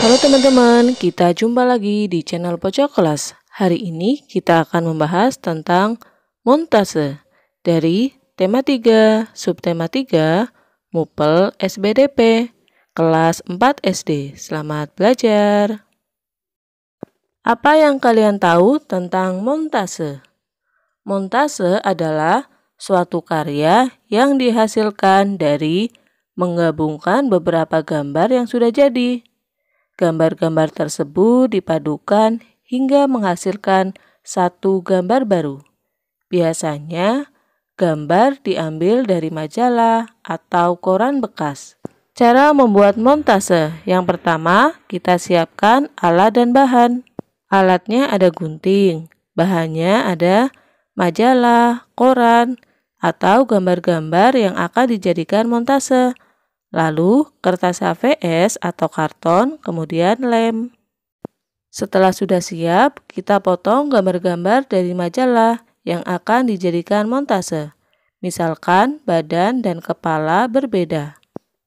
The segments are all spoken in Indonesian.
Halo teman-teman, kita jumpa lagi di channel Pojok Kelas. Hari ini kita akan membahas tentang montase dari tema 3, subtema 3, Mupel SBDP, kelas 4 SD. Selamat belajar. Apa yang kalian tahu tentang montase? Montase adalah suatu karya yang dihasilkan dari menggabungkan beberapa gambar yang sudah jadi. Gambar-gambar tersebut dipadukan hingga menghasilkan satu gambar baru. Biasanya, gambar diambil dari majalah atau koran bekas. Cara membuat montase yang pertama, kita siapkan alat dan bahan. Alatnya ada gunting, bahannya ada majalah, koran, atau gambar-gambar yang akan dijadikan montase. Lalu kertas HVS atau karton, kemudian lem. Setelah sudah siap, kita potong gambar-gambar dari majalah yang akan dijadikan montase. Misalkan badan dan kepala berbeda.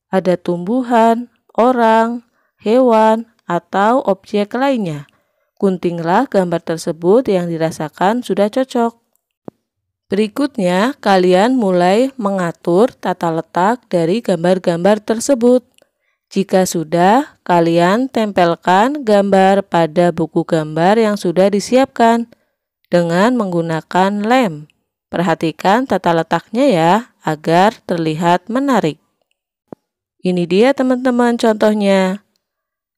Ada tumbuhan, orang, hewan, atau objek lainnya. Guntinglah gambar tersebut yang dirasakan sudah cocok. Berikutnya, kalian mulai mengatur tata letak dari gambar-gambar tersebut. Jika sudah, kalian tempelkan gambar pada buku gambar yang sudah disiapkan dengan menggunakan lem. Perhatikan tata letaknya ya, agar terlihat menarik. Ini dia teman-teman contohnya,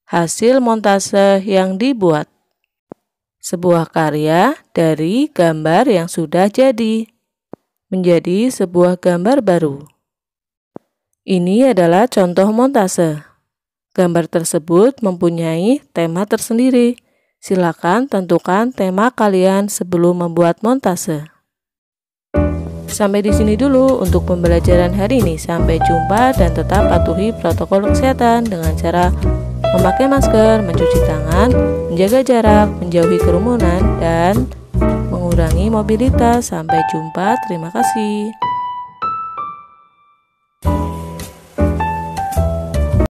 hasil montase yang dibuat sebuah karya dari gambar yang sudah jadi menjadi sebuah gambar baru. Ini adalah contoh montase. Gambar tersebut mempunyai tema tersendiri. Silakan tentukan tema kalian sebelum membuat montase. Sampai di sini dulu untuk pembelajaran hari ini. Sampai jumpa dan tetap patuhi protokol kesehatan dengan cara memakai masker, mencuci tangan, menjaga jarak, menjauhi kerumunan, dan mengurangi mobilitas. Sampai jumpa, terima kasih.